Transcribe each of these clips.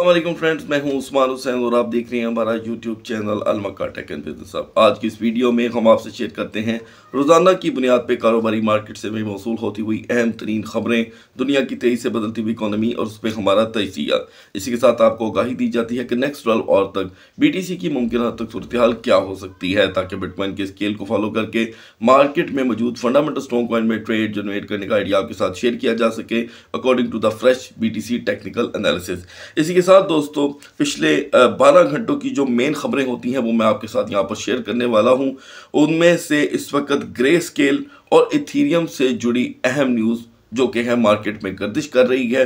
Aslam friends मैं हूं उस्मान हुसैन और आप देख रहे हैं हमारा यूट्यूब चैनल अलमका टेक एंड बिजनेस अब आज की इस वीडियो में हम आपसे शेयर करते हैं रोज़ाना की बुनियाद पर कारोबारी मार्केट से भी मौसू होती हुई अहम तरीन खबरें दुनिया की तेज़ी से बदलती हुई इकानमी और उस पर हमारा तजिया इसी के साथ आपको आगाही दी जाती है कि नेक्स्ट ट्वेल्व और तक बी टी सी की मुमकिन हद तक सूरत हाल क्या हो सकती है ताकि बिटकॉइन के स्केल को फॉलो करके मार्केट में मौजूद फंडामेंटल स्ट्रॉन्ग कॉइन में ट्रेड जनरेट करने का आइडिया आपके साथ शेयर किया जा सके according to the fresh B T C technical analysis इसी के साथ दोस्तों पिछले 12 घंटों की जो मेन खबरें होती हैं वो मैं आपके साथ यहाँ पर शेयर करने वाला हूँ उनमें से इस वक्त ग्रे स्केल और इथीरियम से जुड़ी अहम न्यूज़ जो कि है मार्केट में गर्दिश कर रही है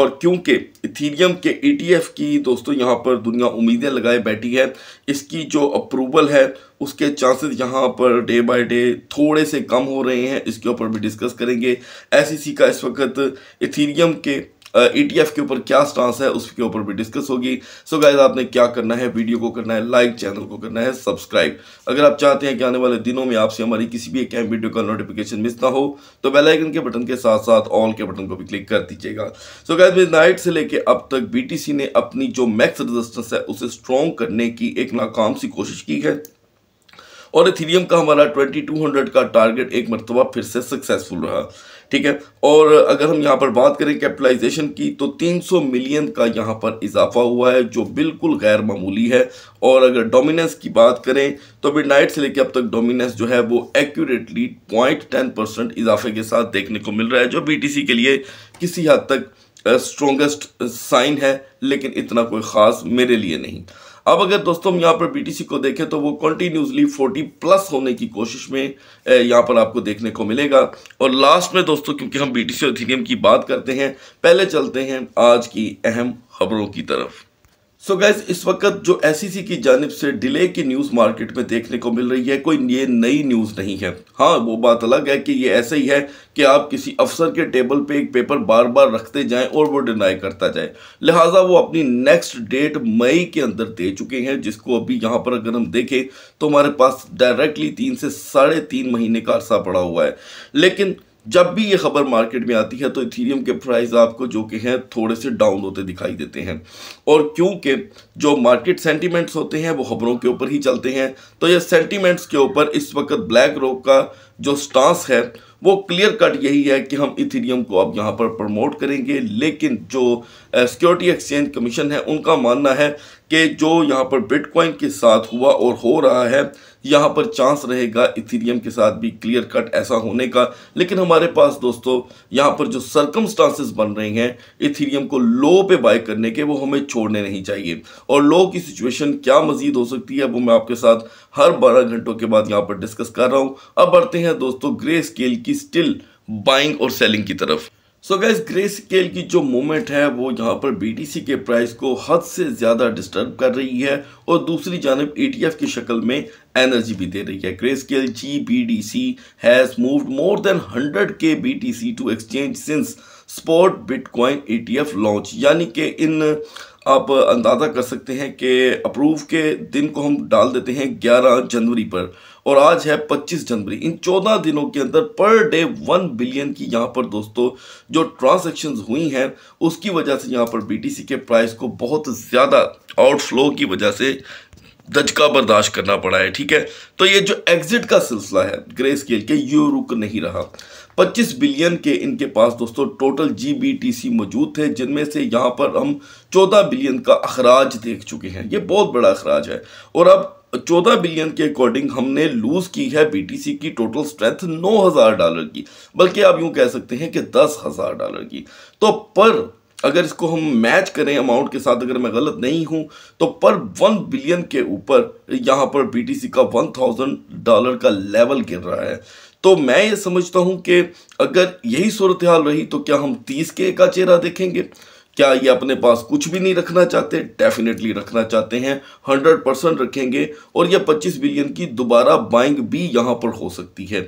और क्योंकि इथीरियम के ईटीएफ e की दोस्तों यहाँ पर दुनिया उम्मीदें लगाए बैठी है इसकी जो अप्रूवल है उसके चांसेस यहाँ पर डे बाय डे थोड़े से कम हो रहे हैं इसके ऊपर भी डिस्कस करेंगे एस e का इस वक्त इथीरियम के ईटीएफ e के ऊपर क्या स्टांस है उसके ऊपर भी डिस्कस होगी सो गाइज आपने क्या करना है वीडियो को करना है लाइक चैनल को करना है सब्सक्राइब अगर आप चाहते हैं कि आने वाले दिनों में आपसे हमारी किसी भी एक अहम वीडियो का नोटिफिकेशन मिस ना हो तो बेलाइकन के बटन के साथ साथ ऑल के बटन को भी क्लिक कर दीजिएगा सो गाइज मिड नाइट से लेकर अब तक बी ने अपनी जो मैक्स रजिस्टेंस है उसे स्ट्रॉन्ग करने की एक नाकाम सी कोशिश की है और इथीरियम का हमारा 2200 का टारगेट एक मरतबा फिर से सक्सेसफुल रहा ठीक है और अगर हम यहाँ पर बात करें कैपिटलाइजेशन की तो 300 मिलियन का यहाँ पर इजाफा हुआ है जो बिल्कुल गैर मामूली है और अगर डोमिनेंस की बात करें तो अभी नाइट से लेकर अब तक डोमिनेंस जो है वो एक्यूरेटली पॉइंट टेन परसेंट इजाफे के साथ देखने को मिल रहा है जो बी के लिए किसी हद तक स्ट्रोंगेस्ट साइन है लेकिन इतना कोई ख़ास मेरे लिए नहीं अब अगर दोस्तों हम यहाँ पर बीटीसी को देखें तो वो कंटिन्यूसली 40 प्लस होने की कोशिश में यहाँ पर आपको देखने को मिलेगा और लास्ट में दोस्तों क्योंकि हम बीटीसी और इथेरियम की बात करते हैं पहले चलते हैं आज की अहम खबरों की तरफ सो so गैस इस वक्त जो एस e की जानब से डिले की न्यूज़ मार्केट में देखने को मिल रही है कोई ये नई न्यूज़ नहीं है हाँ वो बात अलग है कि ये ऐसे ही है कि आप किसी अफसर के टेबल पे एक पेपर बार बार रखते जाएं और वो डिनाई करता जाए लिहाजा वो अपनी नेक्स्ट डेट मई के अंदर दे चुके हैं जिसको अभी यहाँ पर अगर हम देखें तो हमारे पास डायरेक्टली तीन से साढ़े तीन महीने का अरसा पड़ा हुआ है लेकिन जब भी ये खबर मार्केट में आती है तो इथीरियम के प्राइस आपको जो कि हैं थोड़े से डाउन होते दिखाई देते हैं और क्योंकि जो मार्केट सेंटीमेंट्स होते हैं वो खबरों के ऊपर ही चलते हैं तो ये सेंटीमेंट्स के ऊपर इस वक्त ब्लैक रॉक का जो स्टांस है वो क्लियर कट यही है कि हम इथीरियम को अब यहाँ पर प्रमोट करेंगे लेकिन जो सिक्योरिटी एक्सचेंज कमीशन है उनका मानना है कि जो यहाँ पर बिटकॉइन के साथ हुआ और हो रहा है यहाँ पर चांस रहेगा इथीरियम के साथ भी क्लियर कट ऐसा होने का लेकिन हमारे पास दोस्तों यहाँ पर जो सरकम बन रहे हैं इथीरियम को लो पे बाय करने के वो हमें छोड़ने नहीं चाहिए और लो की सिचुएशन क्या मजीद हो सकती है वो मैं आपके साथ हर बारह घंटों के बाद यहाँ पर डिस्कस कर रहा हूँ अब बढ़ते हैं दोस्तों ग्रे स्केल की स्टिल बाइंग और सेलिंग की तरफ सो गैस ग्रे स्केल की जो मूवमेंट है वो यहाँ पर बीटीसी के प्राइस को हद से ज़्यादा डिस्टर्ब कर रही है और दूसरी जानब ईटीएफ की शक्ल में एनर्जी भी दे रही है grey scale G B T C has moved more than hundred K B T C to exchange since spot bitcoin E T F launch यानी कि इन आप अंदाज़ा कर सकते हैं कि अप्रूव के दिन को हम डाल देते हैं ग्यारह जनवरी पर और आज है 25 जनवरी इन 14 दिनों के अंदर पर डे 1 बिलियन की यहाँ पर दोस्तों जो ट्रांजेक्शन हुई हैं उसकी वजह से यहाँ पर बी के प्राइस को बहुत ज़्यादा आउटफ्लो की वजह से दचका बर्दाश्त करना पड़ा है ठीक है तो ये जो एग्जिट का सिलसिला है ग्रे स्केल के यू रुक नहीं रहा 25 बिलियन के इनके पास दोस्तों टोटल जी मौजूद थे जिनमें से यहाँ पर हम 14 बिलियन का अखराज देख चुके हैं ये बहुत बड़ा अखराज है और अब चौदह बिलियन के अकॉर्डिंग हमने लूज की है बीटीसी की टोटल स्ट्रेंथ नौ हजार डॉलर की बल्कि आप यूं कह सकते हैं कि दस हजार डॉलर की तो पर अगर इसको हम मैच करें अमाउंट के साथ अगर मैं गलत नहीं हूं तो पर वन बिलियन के ऊपर यहां पर बीटीसी का वन थाउजेंड डॉलर का लेवल गिर रहा है तो मैं ये समझता हूं कि अगर यही सूरत हाल रही तो क्या हम तीस के का चेहरा देखेंगे क्या ये अपने पास कुछ भी नहीं रखना चाहते डेफिनेटली रखना चाहते हैं 100 परसेंट रखेंगे और यह 25 बिलियन की दोबारा बाइंग भी यहाँ पर हो सकती है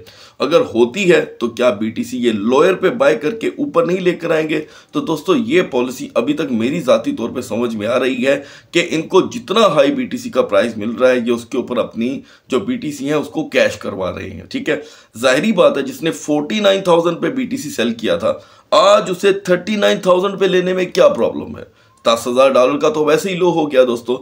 अगर होती है तो क्या बीटीसी ये लोयर पे बाय करके ऊपर नहीं लेकर आएंगे तो दोस्तों ये पॉलिसी अभी तक मेरी ज़ाती तौर पे समझ में आ रही है कि इनको जितना हाई बी का प्राइस मिल रहा है ये उसके ऊपर अपनी जो बी है उसको कैश करवा रहे हैं ठीक है जाहरी बात है जिसने फोर्टी नाइन थाउजेंड पे बीटीसी सेल किया था आज उसे थर्टी नाइन थाउजेंड पे लेने में क्या प्रॉब्लम है दस हज़ार डॉलर का तो वैसे ही लो हो गया दोस्तों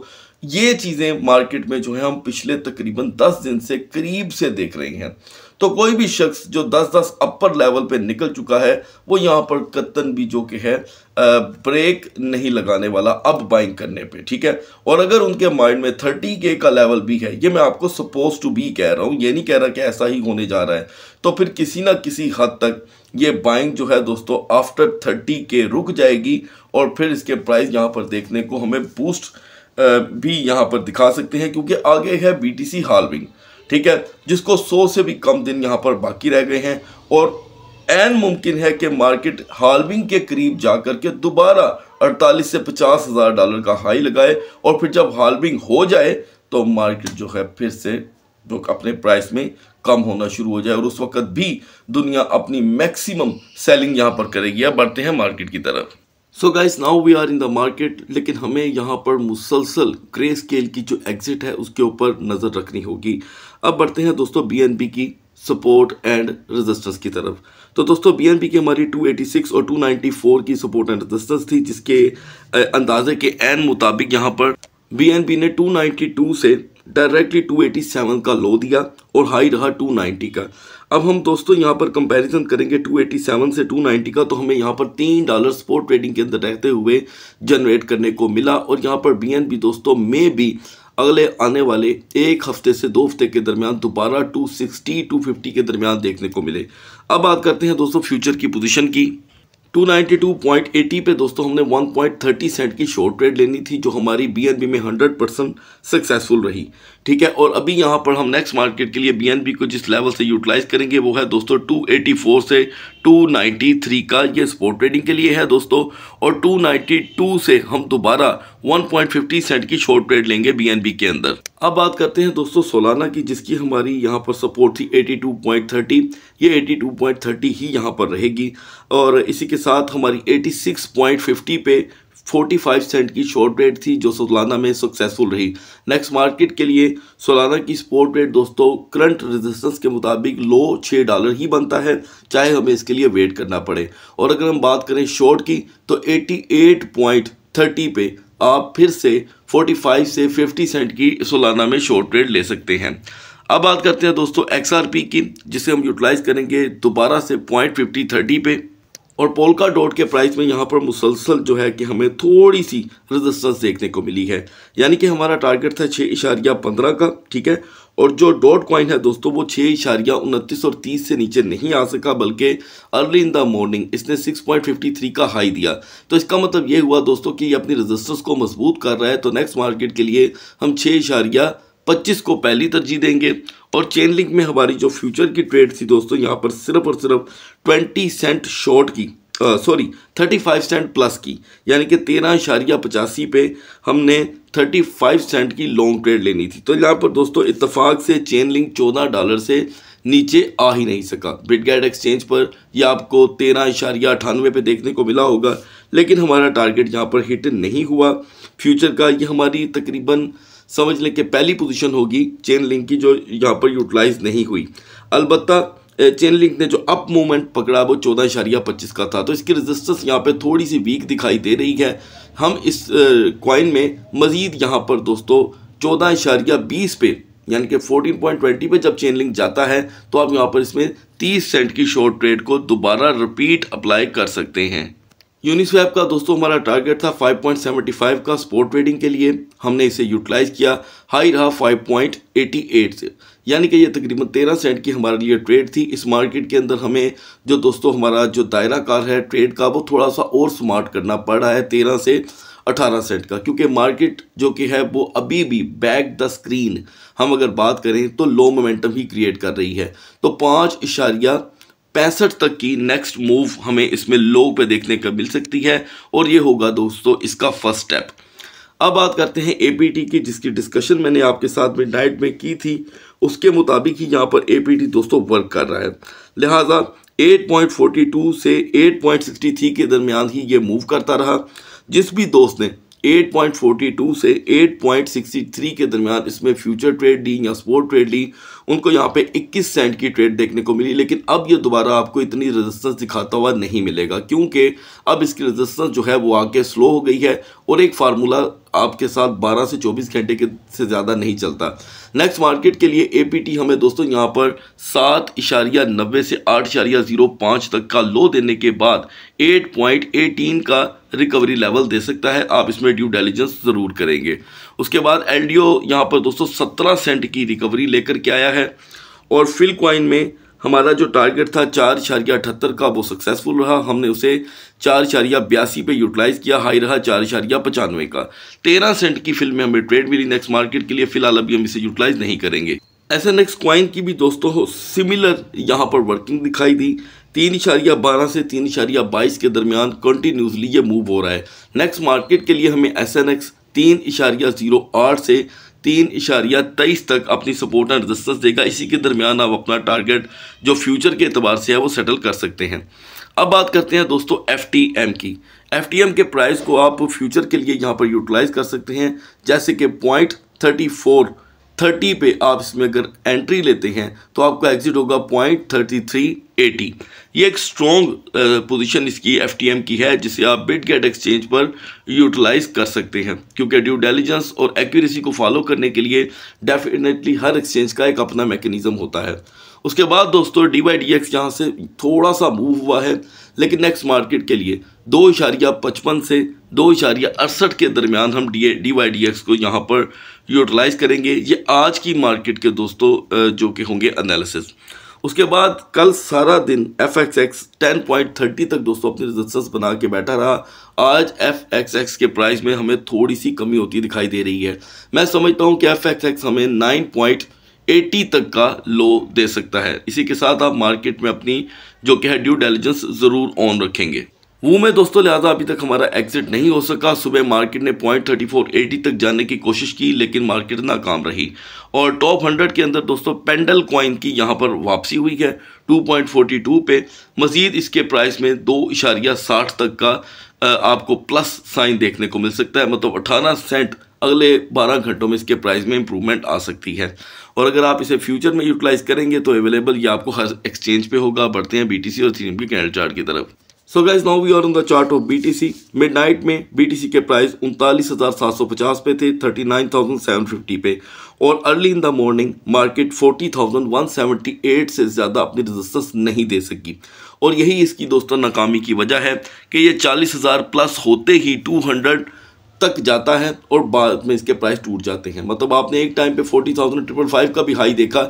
ये चीज़ें मार्केट में जो है हम पिछले तकरीबन दस दिन से करीब से देख रहे हैं तो कोई भी शख्स जो 10-10 अपर लेवल पे निकल चुका है वो यहाँ पर कत्तन भी जो कि है ब्रेक नहीं लगाने वाला अब बाइंग करने पे ठीक है और अगर उनके माइंड में 30 के का लेवल भी है ये मैं आपको सपोज टू बी कह रहा हूँ ये नहीं कह रहा कि ऐसा ही होने जा रहा है तो फिर किसी ना किसी हद तक ये बाइंग जो है दोस्तों आफ्टर थर्टी के रुक जाएगी और फिर इसके प्राइस यहाँ पर देखने को हमें बूस्ट भी यहाँ पर दिखा सकते हैं क्योंकि आगे है बीटीसी हालविंग ठीक है जिसको सौ से भी कम दिन यहाँ पर बाकी रह गए हैं और एन मुमकिन है कि मार्केट हार्विंग के करीब जाकर के दोबारा 48 से पचास हज़ार डॉलर का हाई लगाए और फिर जब हार्विंग हो जाए तो मार्केट जो है फिर से जो अपने प्राइस में कम होना शुरू हो जाए और उस वक्त भी दुनिया अपनी मैक्सिमम सेलिंग यहाँ पर करेगी या बढ़ते हैं मार्केट की तरफ so guys now we are in the market लेकिन हमें यहाँ पर मुसलसल ग्रे स्केल की जो एग्जिट है उसके ऊपर नज़र रखनी होगी अब बढ़ते हैं दोस्तों बी की सपोर्ट एंड रेजिस्टेंस की तरफ तो दोस्तों बी की हमारी 286 और 294 की सपोर्ट एंड रेजिस्टेंस थी जिसके अंदाजे के एन मुताबिक यहाँ पर बी ने 292 से डायरेक्टली 287 का लो दिया और हाई रहा 290 का अब हम दोस्तों यहाँ पर कंपैरिजन करेंगे 287 से 290 का तो हमें यहाँ पर तीन डॉलर स्पोर्ट ट्रेडिंग के अंदर रहते हुए जनरेट करने को मिला और यहाँ पर बी दोस्तों में भी अगले आने वाले एक हफ्ते से दो हफ्ते के दरमियान दोबारा 260 250 के दरमियान देखने को मिले अब बात करते हैं दोस्तों फ्यूचर की पोजीशन की 292.80 पे दोस्तों हमने 1.30 सेंट की शॉर्ट ट्रेड लेनी थी जो हमारी बीएनबी में 100 परसेंट सक्सेसफुल रही ठीक है और अभी यहाँ पर हम नेक्स्ट मार्केट के लिए बी को जिस लेवल से यूटिलाइज करेंगे वो है दोस्तों 284 से 293 का ये स्पोर्ट ट्रेडिंग के लिए है दोस्तों और 292 से हम दोबारा 1.50 सेंट की शॉर्ट ट्रेड लेंगे बी के अंदर अब बात करते हैं दोस्तों सोलाना की जिसकी हमारी यहाँ पर सपोर्ट थी 82.30 ये 82.30 ही यहाँ पर रहेगी और इसी के साथ हमारी 86.50 पे 45 सेंट की शॉर्ट रेट थी जो सोलाना में सक्सेसफुल रही नेक्स्ट मार्केट के लिए सोलाना की स्पोर्ट रेट दोस्तों करंट रेजिस्टेंस के मुताबिक लो छः डॉलर ही बनता है चाहे हमें इसके लिए वेट करना पड़े और अगर हम बात करें शॉर्ट की तो 88.30 पे आप फिर से 45 से 50 सेंट की सोलाना में शॉर्ट रेट ले सकते हैं अब बात करते हैं दोस्तों एक्सआरपी की जिसे हम यूटिलाइज़ करेंगे दोबारा से पॉइंट फिफ्टी थर्टी पे और पोलका डॉट के प्राइस में यहाँ पर मुसलसल जो है कि हमें थोड़ी सी रजिस्टेंस देखने को मिली है यानी कि हमारा टारगेट था छः इशारिया पंद्रह का ठीक है और जो डॉट कॉइन है दोस्तों वो छः इशारिया उनतीस और तीस से नीचे नहीं आ सका बल्कि अर्ली इन द मॉर्निंग इसने सिक्स पॉइंट फिफ्टी थ्री का हाई दिया तो इसका मतलब ये हुआ दोस्तों कि ये अपनी रजिस्टेंस को मजबूत कर रहा है तो नेक्स्ट मार्केट के लिए हम छः इशारिया 25 को पहली तरजीह देंगे और चेन लिंक में हमारी जो फ्यूचर की ट्रेड थी दोस्तों यहाँ पर सिर्फ और सिर्फ 20 सेंट शॉर्ट की sorry thirty five cent plus की यानी कि तेरह इशारिया पचासी पे हमने थर्टी फाइव सेंट की लॉन्ग ट्रेड लेनी थी तो यहाँ पर दोस्तों इतफाक से चेन लिंक चौदह डॉलर से नीचे आ ही नहीं सका ब्रिटगैट एक्सचेंज पर यह आपको तेरह इशारिया अठानवे पे देखने को मिला होगा लेकिन हमारा टारगेट यहाँ पर हिट नहीं हुआ फ्यूचर का ये हमारी तकरीबन समझ लें कि पहली पोजीशन होगी चेन लिंक की जो यहाँ पर यूटिलाइज नहीं हुई अलबत् चेन लिंक ने जो अप मूवमेंट पकड़ा वो चौदह इशारिया पच्चीस का था तो इसकी रेजिस्टेंस यहाँ पे थोड़ी सी वीक दिखाई दे रही है हम इस कॉइन में मज़ीद यहाँ पर दोस्तों चौदह इशारिया बीस पे यानी कि पॉइंट ट्वेंटी पर जब चेन लिंक जाता है तो आप यहाँ पर इसमें तीस सेंट की शॉर्ट ट्रेड को दोबारा रिपीट अप्लाई कर सकते हैं यूनिस्वैप का दोस्तों हमारा टारगेट था 5.75 का स्पोर्ट ट्रेडिंग के लिए हमने इसे यूटिलाइज किया हाई रहा 5.88 से यानी कि ये तकरीबन 13 सेंट की हमारे लिए ट्रेड थी इस मार्केट के अंदर हमें जो दोस्तों हमारा जो दायरा कार है ट्रेड का वो थोड़ा सा और स्मार्ट करना पड़ रहा है तेरह से 18 सेंट का क्योंकि मार्केट जो कि है वो अभी भी बैक द स्क्रीन हम अगर बात करें तो लो मोमेंटम ही क्रिएट कर रही है तो पाँच इशारिया पैंसठ तक की नेक्स्ट मूव हमें इसमें लो पे देखने का मिल सकती है और ये होगा दोस्तों इसका फर्स्ट स्टेप अब बात करते हैं एपीटी की जिसकी डिस्कशन मैंने आपके साथ में डाइट में की थी उसके मुताबिक ही यहाँ पर एपीटी दोस्तों वर्क कर रहा है लिहाजा 8.42 से 8.63 के दरमियान ही ये मूव करता रहा जिस भी दोस्त ने 8.42 से 8.63 के दरमियान इसमें फ्यूचर ट्रेड ली या स्पोर्ट ट्रेड ली उनको यहाँ पे 21 सेंट की ट्रेड देखने को मिली लेकिन अब ये दोबारा आपको इतनी रेजिस्टेंस दिखाता हुआ नहीं मिलेगा क्योंकि अब इसकी रेजिस्टेंस जो है वो आके स्लो हो गई है और एक फार्मूला आपके साथ 12 से 24 घंटे के से ज़्यादा नहीं चलता नेक्स्ट मार्केट के लिए एपीटी हमें दोस्तों यहाँ पर सात इशारिया नब्बे से आठ इशारिया ज़ीरो पाँच तक का लो देने के बाद एट पॉइंट एटीन का रिकवरी लेवल दे सकता है आप इसमें ड्यू डेलीजेंस ज़रूर करेंगे उसके बाद एल डी यहाँ पर दोस्तों सत्रह सेंट की रिकवरी लेकर के आया गया है और फिल क्वाइन में हमारा जो टारगेट था चार इशारिया अठहत्तर का वो सक्सेसफुल रहा हमने उसे चार इशारिया बयासी पर यूटिलाइज़ किया हाई रहा चार इशारिया पचानवे का तेरह सेंट की फिल्म में हमें ट्रेड मिली नेक्स्ट मार्केट के लिए फिलहाल अभी हम इसे यूटिलाइज़ नहीं करेंगे एस एन एक्स क्वाइन की भी दोस्तों सिमिलर यहाँ पर वर्किंग दिखाई दी तीन इशारिया बारह से तीन इशारिया बाईस के दरमियान कंटिन्यूसली ये मूव हो रहा है नेक्स्ट मार्केट के लिए हमें एस एन एक्स तीन इशारिया जीरो आठ से तीन इशारिया तेईस तक अपनी सपोर्ट एंड रजिस्टेंस देगा इसी के दरमियान आप अपना टारगेट जो फ्यूचर के अतबार से है वो सेटल कर सकते हैं अब बात करते हैं दोस्तों एफ की एफ के प्राइस को आप फ्यूचर के लिए यहाँ पर यूटिलाइज कर सकते हैं जैसे कि पॉइंट थर्टी फोर थर्टी पे आप इसमें अगर एंट्री लेते हैं तो आपका एग्जिट होगा पॉइंट थर्टी थ्री एटी ये एक स्ट्रॉन्ग पोजीशन इसकी एफटीएम की है जिसे आप बिट गेट एक्सचेंज पर यूटिलाइज कर सकते हैं क्योंकि ड्यू डेलीजेंस और एक्यूरेसी को फॉलो करने के लिए डेफिनेटली हर एक्सचेंज का एक अपना मैकेनिज्म होता है उसके बाद दोस्तों डी वाई डी एक्स यहाँ से थोड़ा सा मूव हुआ है लेकिन नेक्स्ट मार्केट के लिए दो इशारिया पचपन से दो इशारिया अड़सठ के दरमियान हम D D Y D X को यहाँ पर यूटिलाइज करेंगे ये आज की मार्केट के दोस्तों जो कि होंगे एनालिसिस उसके बाद कल सारा दिन F X X ten point thirty तक दोस्तों अपने रजिस्टेंस बना के बैठा रहा आज एफ एक्स एक्स के प्राइस में हमें थोड़ी सी कमी होती दिखाई दे रही है मैं समझता हूँ कि एफ एक्स एक्स हमें नाइन पॉइंट एटी तक का लो दे सकता है इसी के साथ आप मार्केट में अपनी जो कि है ड्यू डेलीजेंस ज़रूर ऑन रखेंगे वो में दोस्तों लिहाजा अभी तक हमारा एग्जिट नहीं हो सका सुबह मार्केट ने पॉइंट थर्टी फोर एटी तक जाने की कोशिश की लेकिन मार्केट नाकाम रही और टॉप हंड्रेड के अंदर दोस्तों पेंडल कॉइन की यहाँ पर वापसी हुई है टू पॉइंट फोर्टी टू पे मज़ीद इसके प्राइस में दो इशारिया साठ तक का आपको प्लस साइन देखने को मिल सकता है मतलब अठारह सेंट अगले 12 घंटों में इसके प्राइस में इंप्रूवमेंट आ सकती है और अगर आप इसे फ्यूचर में यूटिलाइज करेंगे तो अवेलेबल ये आपको हर एक्सचेंज पे होगा बढ़ते हैं बीटीसी और एम के कैंडल चार्ट की तरफ so guys now we are on the chart of BTC midnight में बीटीसी के प्राइस उनतालीस हज़ार सात सौ पचास पे थे thirty nine thousand seven fifty पे और early in the morning market forty thousand one seventy eight से ज़्यादा अपनी रजिस्टेंस नहीं दे सकी और यही इसकी दोस्तों नाकामी की वजह है कि ये चालीस हज़ार प्लस होते ही टू हंड्रेड तक जाता है और बाद में इसके प्राइस टूट जाते हैं मतलब आपने एक टाइम पे फोर्टी थाउजेंड ट्रिपल फाइव का भी हाई देखा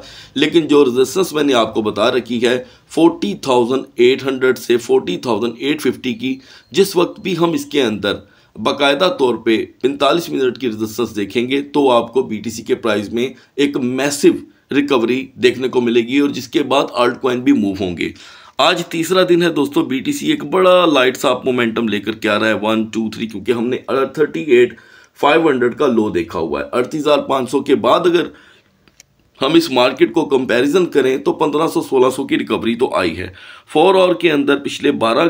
लेकिन जो रेजिस्टेंस मैंने आपको बता रखी है फोर्टी थाउजेंड एट हंड्रेड से फोर्टी थाउजेंड एट फिफ्टी की जिस वक्त भी हम इसके अंदर बाकायदा तौर पे 45 मिनट की रेजिस्टेंस देखेंगे तो आपको सी के प्राइस में एक मैसिव रिकवरी देखने को मिलेगी और जिसके बाद आल्ट कॉइन भी मूव होंगे आज तीसरा दिन है दोस्तों बीटीसी एक बड़ा लाइट सा मोमेंटम लेकर के आ रहा है वन टू थ्री क्योंकि हमने थर्टी एट फाइव हंड्रेड का लो देखा हुआ है अड़तीस हज़ार पाँच सौ के बाद अगर हम इस मार्केट को कंपैरिजन करें तो पंद्रह सौ सोलह सौ की रिकवरी तो आई है फोर आवर के अंदर पिछले बारह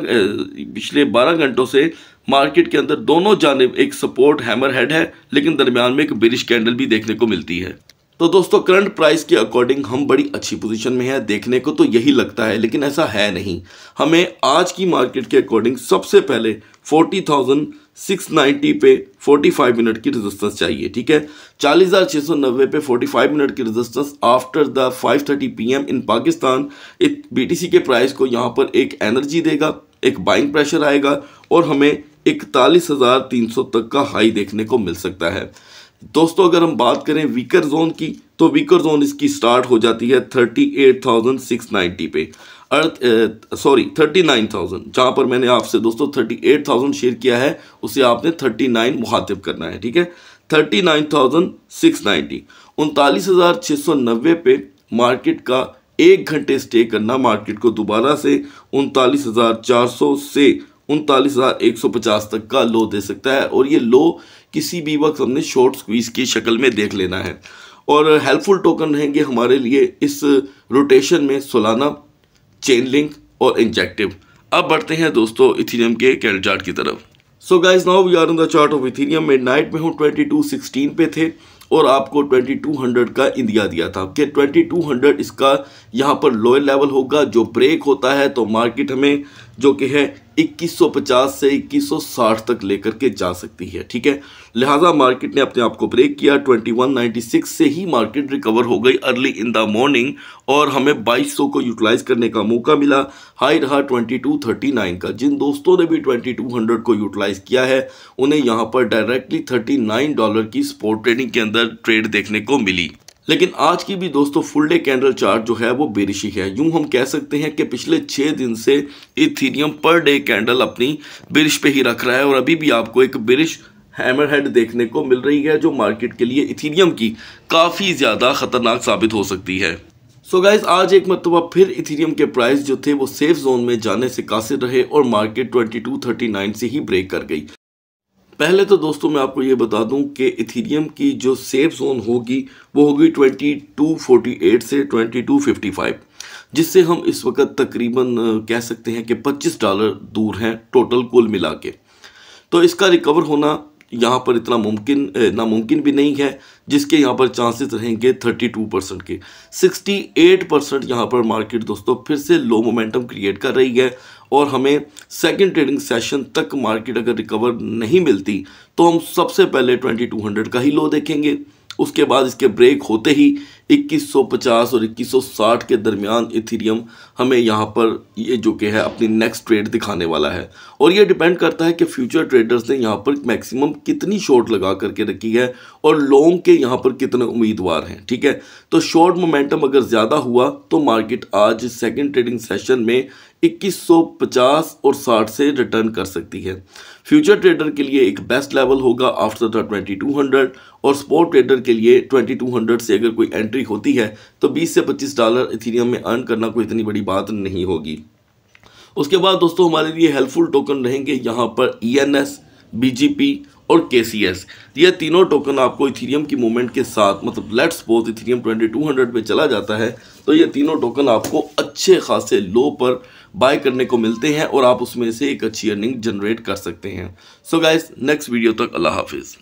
पिछले बारह घंटों से मार्केट के अंदर दोनों जानब एक सपोर्ट हैमर हेड है लेकिन दरमियान में एक बिरिश कैंडल भी देखने को मिलती है तो दोस्तों करंट प्राइस के अकॉर्डिंग हम बड़ी अच्छी पोजीशन में हैं देखने को तो यही लगता है लेकिन ऐसा है नहीं हमें आज की मार्केट के अकॉर्डिंग सबसे पहले 40,690 पे 45 मिनट की रेजिस्टेंस चाहिए ठीक है 40,690 पे 45 मिनट की resistance after the 5:30 PM in Pakistan एक बीटीसी के प्राइस को यहाँ पर एक एनर्जी देगा एक बाइंग प्रेशर आएगा और हमें इकतालीस हज़ार तीन सौ तक का हाई देखने को मिल सकता है दोस्तों अगर हम बात करें वीकर जोन की तो वीकर जोन इसकी स्टार्ट हो जाती है thirty eight thousand six ninety पे अर्थ सॉरी थर्टी नाइन थाउजेंड जहाँ पर मैंने आपसे दोस्तों थर्टी एट थाउजेंड शेयर किया है उसे आपने थर्टी नाइन मुहातिब करना है ठीक है thirty nine thousand six ninety उनतालीस हज़ार छः सौ नब्बे पे मार्केट का एक घंटे स्टे करना मार्केट को दोबारा से उनतालीस हज़ार चार सौ से उनतालीस हज़ार एक सौ पचास तक का लो दे सकता है और ये लो किसी भी वक्त हमने शॉर्ट स्क्वीज़ की शक्ल में देख लेना है और हेल्पफुल टोकन रहेंगे हमारे लिए इस रोटेशन में सोलाना चेन लिंक और इंजेक्टिव अब बढ़ते हैं दोस्तों इथीरियम के कैंडल चार्ट की तरफ so guys now we are in the chart of Ethereum midnight में हूँ ट्वेंटी टू सिक्सटीन पे थे और आपको 2200 का इंडिया दिया था कि 2200 इसका यहाँ पर लोअर लेवल होगा जो ब्रेक होता है तो मार्केट हमें जो कि है 2150 से 2160 तक लेकर के जा सकती है ठीक है लिहाजा मार्केट ने अपने आप को ब्रेक किया 2196 से ही मार्केट रिकवर हो गई अर्ली इन द मॉर्निंग और हमें 2200 को यूटिलाइज करने का मौका मिला हाई रहा 2239 का जिन दोस्तों ने भी 2200 को यूटिलाइज किया है उन्हें यहाँ पर डायरेक्टली 39 डॉलर की स्पोर्ट ट्रेडिंग के अंदर ट्रेड देखने को मिली लेकिन आज की भी दोस्तों फुल डे कैंडल चार्ट जो है वो बेरिशी है यूं हम कह सकते हैं कि पिछले छः दिन से इथीरियम पर डे कैंडल अपनी बिरिश पे ही रख रहा है और अभी भी आपको एक बिरिश हैमर हेड देखने को मिल रही है जो मार्केट के लिए इथीरियम की काफ़ी ज़्यादा ख़तरनाक साबित हो सकती है सो so गाइज आज एक मरतबा फिर इथीरियम के प्राइस जो थे वो सेफ जोन में जाने से कासिर रहे और मार्केट ट्वेंटी से ही ब्रेक कर गई पहले तो दोस्तों मैं आपको ये बता दूं कि इथीरियम की जो सेफ जोन होगी वो होगी 2248 से 2255 जिससे हम इस वक्त तकरीबन कह सकते हैं कि 25 डॉलर दूर हैं टोटल कुल मिला के तो इसका रिकवर होना यहाँ पर इतना मुमकिन नामुमकिन भी नहीं है जिसके यहाँ पर चांसेस रहेंगे 32 परसेंट के 68 परसेंट यहाँ पर मार्केट दोस्तों फिर से लो मोमेंटम क्रिएट कर रही है और हमें सेकंड ट्रेडिंग सेशन तक मार्केट अगर रिकवर नहीं मिलती तो हम सबसे पहले 2200 का ही लो देखेंगे उसके बाद इसके ब्रेक होते ही 2150 और 2160 के दरमियान इथीरियम हमें यहाँ पर ये जो कि है अपनी नेक्स्ट ट्रेड दिखाने वाला है और ये डिपेंड करता है कि फ्यूचर ट्रेडर्स ने यहाँ पर मैक्सिमम कितनी शॉर्ट लगा करके रखी है और लॉन्ग के यहाँ पर कितने उम्मीदवार हैं ठीक है तो शॉर्ट मोमेंटम अगर ज़्यादा हुआ तो मार्केट आज सेकेंड ट्रेडिंग सेशन में 2150 और 60 से रिटर्न कर सकती है फ्यूचर ट्रेडर के लिए एक बेस्ट लेवल होगा आफ्टर द 2200 और स्पोर्ट ट्रेडर के लिए 2200 से अगर कोई एंट्री होती है तो 20 से 25 डॉलर इथीरियम में अर्न करना कोई इतनी बड़ी बात नहीं होगी उसके बाद दोस्तों हमारे लिए हेल्पफुल टोकन रहेंगे यहाँ पर E N S B G P और के सी एस ये तीनों टोकन आपको इथीरियम की मूवमेंट के साथ मतलब लेट्स स्पोर्ट इथीरियम 2200 पे चला जाता है तो ये तीनों टोकन आपको अच्छे खासे लो पर बाय करने को मिलते हैं और आप उसमें से एक अच्छी अर्निंग जनरेट कर सकते हैं सो गाइस नेक्स्ट वीडियो तक अल्लाह हाफिज़